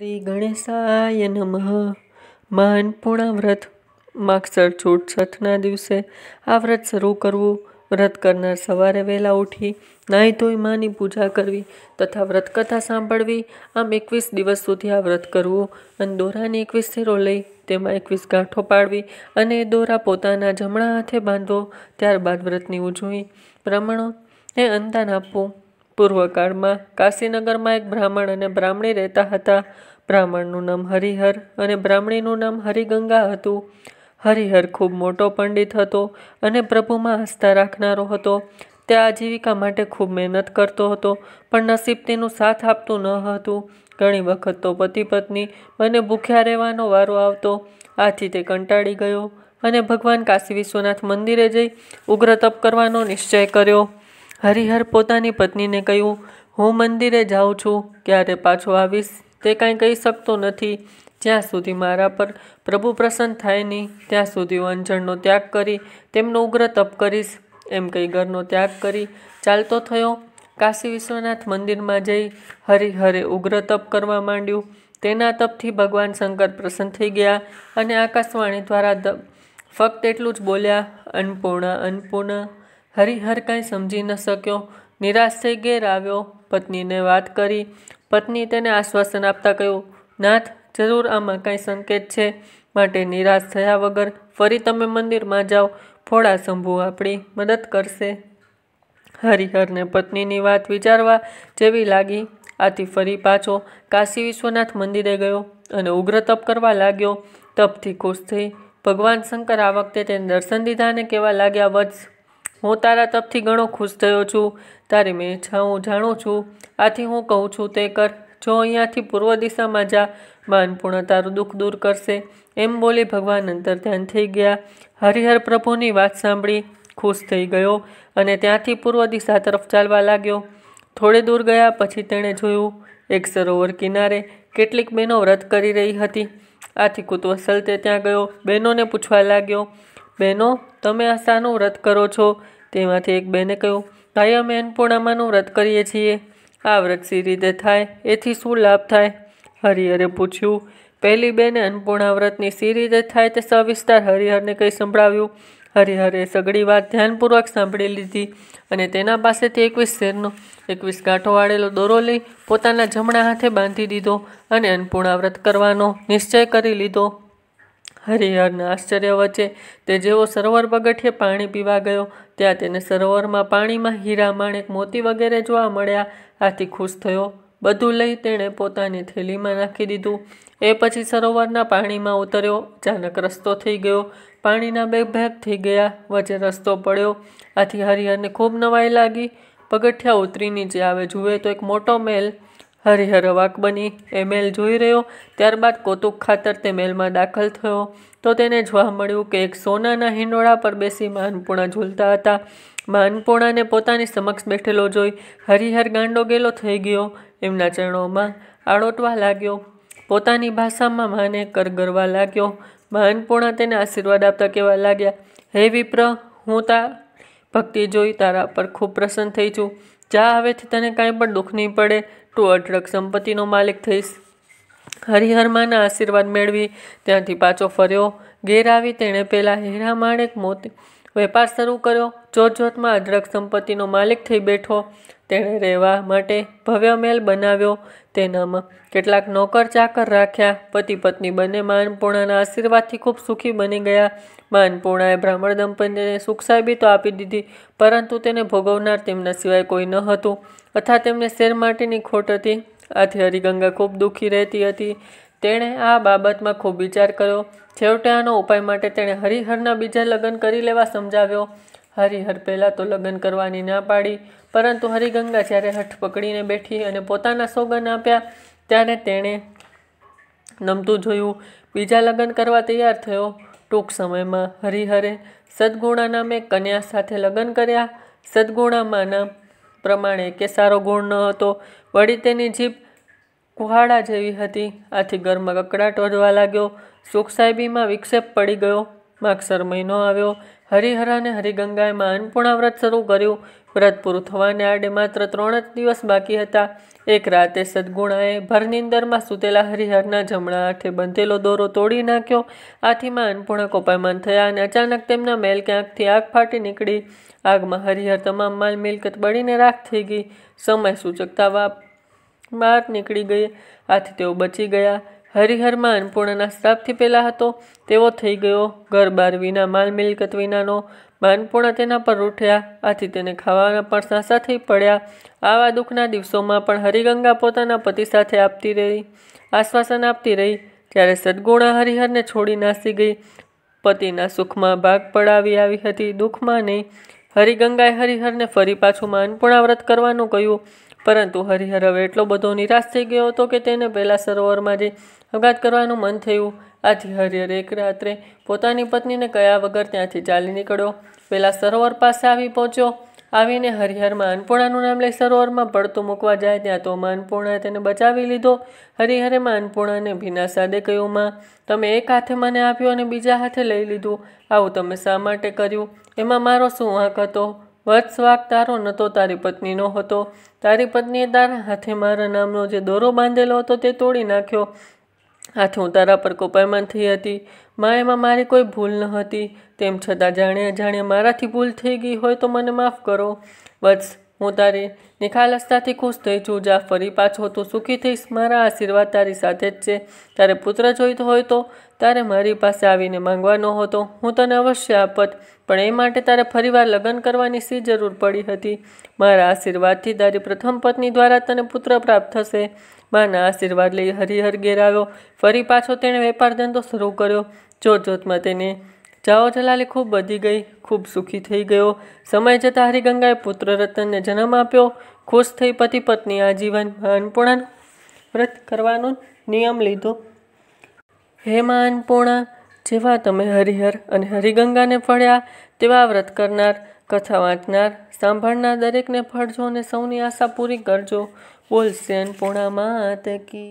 શ્રી ગણેશાય નમઃ મહાન પૂર્ણા વ્રત માગસર છૂટ છઠના દિવસે આ વ્રત શરૂ કરવું વ્રત કરનાર સવારે વહેલા ઉઠી નાહી ધોઈ માની પૂજા કરવી તથા વ્રત કથા સાંભળવી આમ એકવીસ દિવસ સુધી આ વ્રત કરવું અને દોરાને એકવીસ શેરો લઈ તેમાં એકવીસ ગાંઠો પાડવી અને દોરા પોતાના જમણા હાથે બાંધવો ત્યારબાદ વ્રતની ઉજવણી પ્રમાણો એ અંદાન આપવું પૂર્વકાળમાં કાશીનગરમાં એક બ્રાહ્મણ અને બ્રાહ્મણી રહેતા હતા બ્રાહ્મણનું નામ હરિહર અને બ્રાહ્મણીનું નામ હરિગંગા હતું હરિહર ખૂબ મોટો પંડિત હતો અને પ્રભુમાં આસ્થા રાખનારો હતો તે આજીવિકા માટે ખૂબ મહેનત કરતો હતો પણ નસીબ તેનું સાથ આપતું ન હતું ઘણી વખત તો પતિ પત્ની બંને ભૂખ્યા રહેવાનો વારો આવતો આથી તે કંટાળી ગયો અને ભગવાન કાશી વિશ્વનાથ મંદિરે જઈ ઉગ્ર તપ કરવાનો નિશ્ચય કર્યો હરિહર પોતાની પત્નીને કહ્યું હું મંદિરે જાઉં છું ક્યારે પાછો આવીશ તે કાંઈ કહી શકતો નથી જ્યાં સુધી મારા પર પ્રભુ પ્રસન્ન થાય નહીં ત્યાં સુધી હું અંજણનો ત્યાગ કરી તેમનો ઉગ્ર તપ કરીશ એમ કંઈ ઘરનો ત્યાગ કરી ચાલતો થયો કાશી વિશ્વનાથ મંદિરમાં જઈ હરિહરે ઉગ્ર તપ કરવા માંડ્યું તેના તપથી ભગવાન શંકર પ્રસન્ન થઈ ગયા અને આકાશવાણી દ્વારા ફક્ત એટલું જ બોલ્યા અન્નપૂર્ણા અન્નપૂર્ણા હરિહર કાંઈ સમજી ન શક્યો નિરાશ થઈ ઘેર આવ્યો પત્નીને વાત કરી પત્ની તેને આશ્વાસન આપતા કહ્યું નાથ જરૂર આમાં કાંઈ સંકેત છે માટે નિરાશ થયા વગર ફરી તમે મંદિરમાં જાઓ ફોડા શંભુ આપણી મદદ કરશે હરિહરને પત્નીની વાત વિચારવા જેવી લાગી આથી ફરી પાછો કાશી વિશ્વનાથ મંદિરે ગયો અને ઉગ્ર તપ કરવા લાગ્યો તપથી ખુશ થઈ ભગવાન શંકર આ વખતે તેને દર્શન દીધા અને કહેવા લાગ્યા વત્સ હું તારા તપથી ઘણો ખુશ થયો છું તારી મેં ઈચ્છા હું જાણું છું આથી હું કહું છું તે કર જો અહીંયાથી પૂર્વ દિશામાં જા માનપૂર્ણ તારું દુઃખ દૂર કરશે એમ બોલી ભગવાન અંતર ધ્યાન થઈ ગયા હરિહર પ્રભુની વાત સાંભળી ખુશ થઈ ગયો અને ત્યાંથી પૂર્વ દિશા તરફ ચાલવા લાગ્યો થોડે દૂર ગયા પછી તેણે જોયું એક સરોવર કિનારે કેટલીક બહેનો વ્રત કરી રહી હતી આથી કુતવસલ તે ત્યાં ગયો બહેનોને પૂછવા લાગ્યો બહેનો તમે આ શાનું વ્રત કરો છો તેમાંથી એક બહેને કહ્યું ભાઈ અમે અન્નપૂર્ણામાનું વ્રત કરીએ છીએ આ વ્રત સી રીતે થાય એથી શું લાભ થાય હરિહરે પૂછ્યું પહેલી બહેને અન્નપૂર્ણા વ્રતની સી રીતે થાય તે સવિસ્તાર હરિહરને કંઈ સંભળાવ્યું હરિહરે સગડી વાત ધ્યાનપૂર્વક સાંભળી લીધી અને તેના પાસેથી એકવીસ શેરનો એકવીસ ગાંઠો વાળેલો દોરો લઈ પોતાના જમણા હાથે બાંધી દીધો અને અન્નપૂર્ણા વ્રત કરવાનો નિશ્ચય કરી લીધો હરિહરને આશ્ચર્ય વચ્ચે તે જેવો સરોવર પગથિયે પાણી પીવા ગયો ત્યાં તેને સરોવરમાં પાણીમાં હીરા માણેક મોતી વગેરે જોવા મળ્યા આથી ખુશ થયો બધું લઈ તેણે પોતાની થેલીમાં નાખી દીધું એ પછી સરોવરના પાણીમાં ઉતર્યો અચાનક રસ્તો થઈ ગયો પાણીના બે ભેગ થઈ ગયા વચ્ચે રસ્તો પડ્યો આથી હરિહરને ખૂબ નવાઈ લાગી પગથિયા ઉતરી નીચે આવે જુએ તો એક મોટો મેલ હરિહર અવાક બની એ મેલ જોઈ રહ્યો ત્યારબાદ કોતુક ખાતર તે મેલમાં દાખલ થયો તો તેને જોવા મળ્યું કે એક સોનાના હિંડોળા પર બેસી માનપૂર્ણા ઝૂલતા હતા માનપૂર્ણાને પોતાની સમક્ષ બેઠેલો જોઈ હરિહર ગાંડો ગેલો થઈ ગયો એમના ચરણોમાં આળોટવા લાગ્યો પોતાની ભાષામાં માને કરગરવા લાગ્યો માનપૂર્ણા તેને આશીર્વાદ આપતા કહેવા લાગ્યા હે વિપ્ર હું તા ભક્તિ જોઈ તારા પર ખૂબ પ્રસન્ન થઈ છું જા હવેથી તને કાંઈ પણ દુઃખ નહીં પડે તું અઢળક સંપત્તિનો માલિક થઈશ હરિહરમાના આશીર્વાદ મેળવી ત્યાંથી પાછો ફર્યો ઘેર આવી તેણે પહેલાં હીરા માણેક મોતી વેપાર શરૂ કર્યો જોત જોતમાં અઢળક સંપત્તિનો માલિક થઈ બેઠો તેણે રહેવા માટે ભવ્ય મહેલ બનાવ્યો તેનામાં કેટલાક નોકર ચાકર રાખ્યા પતિ પત્ની બંને માનપૂર્ણાના આશીર્વાદથી ખૂબ સુખી બની ગયા માનપૂર્ણાએ બ્રાહ્મણ દંપતીને સુખ તો આપી દીધી પરંતુ તેને ભોગવનાર તેમના સિવાય કોઈ ન હતું અથવા તેમને શેર માટેની ખોટ હતી આથી હરિગંગા ખૂબ દુઃખી રહેતી હતી તેણે આ બાબતમાં ખૂબ વિચાર કર્યો છેવટે આનો ઉપાય માટે તેણે હરિહરના બીજા લગ્ન કરી લેવા સમજાવ્યો હરિહર પહેલાં તો લગ્ન કરવાની ના પાડી પરંતુ હરિગંગા જ્યારે હઠ પકડીને બેઠી અને પોતાના સોગન આપ્યા ત્યારે તેણે નમતું જોયું બીજા લગ્ન કરવા તૈયાર થયો ટૂંક સમયમાં હરિહરે સદગુણા નામે કન્યા સાથે લગ્ન કર્યા સદગુણામાં પ્રમાણે કે સારો ગુણ ન હતો વળી તેની જીભ કુહાડા જેવી હતી આથી ઘરમાં કકડાટ વધવા લાગ્યો સુખ સાહેબીમાં વિક્ષેપ પડી ગયો માગસર મહિનો આવ્યો હરિહરાને હરિગંગાએ અન્નપૂર્ણા વ્રત શરૂ કર્યું વ્રત પૂરું થવાને આડે માત્ર ત્રણ જ દિવસ બાકી હતા એક રાતે સદગુણાએ ભરની અંદરમાં સૂતેલા હરિહરના જમણા હાથે બંધેલો દોરો તોડી નાખ્યો આથીમાં અન્નપૂર્ણા કોપાયમાન થયા અને અચાનક તેમના મેલ ક્યાંકથી આગ ફાટી નીકળી આગમાં હરિહર તમામ માલ મિલકત બળીને રાખ થઈ ગઈ સમય સૂચકતા વાપ બહાર નીકળી ગઈ આથી તેઓ બચી ગયા હરિહરમાં અન્નપૂર્ણના શ્રાપથી પહેલાં હતો તેવો થઈ ગયો ઘર બાર વિના માલ મિલકત વિનાનો માનપૂર્ણ તેના પર ઉઠ્યા આથી તેને ખાવાના પણ સાસા થઈ પડ્યા આવા દુઃખના દિવસોમાં પણ હરિગંગા પોતાના પતિ સાથે આપતી રહી આશ્વાસન આપતી રહી ત્યારે સદગુણા હરિહરને છોડી નાસી ગઈ પતિના સુખમાં ભાગ પડાવી આવી હતી દુઃખમાં નહીં હરિગંગાએ હરિહરને ફરી પાછું માનપૂર્ણા વ્રત કરવાનું કહ્યું પરંતુ હરિહર હવે એટલો બધો નિરાશ થઈ ગયો હતો કે તેને પહેલાં સરોવરમાં જઈ અપઘાત કરવાનું મન થયું આથી હરિહર એક રાત્રે પોતાની પત્નીને કયા વગર ત્યાંથી ચાલી નીકળ્યો પહેલાં સરોવર પાસે આવી પહોંચ્યો આવીને હરિહરમાં અન્નપૂર્ણાનું નામ લઈ સરોવરમાં પડતું મૂકવા જાય ત્યાં તો માં તેને બચાવી લીધો હરિહરે માં ભીના સાદે કહ્યું માં તમે એક હાથે મને આપ્યું અને બીજા હાથે લઈ લીધું આવું તમે શા માટે કર્યું એમાં મારો શું વાંક હતો વત્સ વાક તારો નતો તારી પત્નીનો હતો તારી પત્નીએ તારા હાથે મારા નામનો જે દોરો બાંધેલો હતો તે તોડી નાખ્યો હાથે હું તારા પર કોપાયમાન થઈ હતી મા એમાં મારી કોઈ ભૂલ ન હતી તેમ છતાં જાણે જાણે મારાથી ભૂલ થઈ ગઈ હોય તો મને માફ કરો વત્સ હું તારી નિખાલસતાથી ખુશ થઈ છું જા ફરી પાછો તું સુખી થઈશ મારા આશીર્વાદ તારી સાથે જ છે તારે પુત્ર જોઈતો હોય તો તારે મારી પાસે આવીને માંગવાનો હતો હું તને અવશ્ય આપત પણ એ માટે તારે ફરીવાર લગ્ન કરવાની સી જરૂર પડી હતી મારા આશીર્વાદથી તારી પ્રથમ પત્ની દ્વારા તને પુત્ર પ્રાપ્ત થશે માના આશીર્વાદ લઈ હરિહર ઘેર આવ્યો ફરી પાછો તેણે વેપાર ધંધો શરૂ કર્યો જોત જોતમાં તેને જાઓજલાલી ખૂબ વધી ગઈ ખૂબ સુખી થઈ ગયો સમય જતાં હરિગંગાએ પુત્ર રતનને જન્મ આપ્યો ખુશ થઈ પતિ પત્ની આજીવન અન્નપૂર્ણાનું વ્રત કરવાનો નિયમ લીધો હે મા અન્નપૂર્ણા જેવા તમે હરિહર અને હરિગંગાને ફળ્યા તેવા વ્રત કરનાર કથા વાંચનાર સાંભળનાર દરેકને ફળજો અને સૌની આશા પૂરી કરજો બોલશે અન્નપૂર્ણા માત કી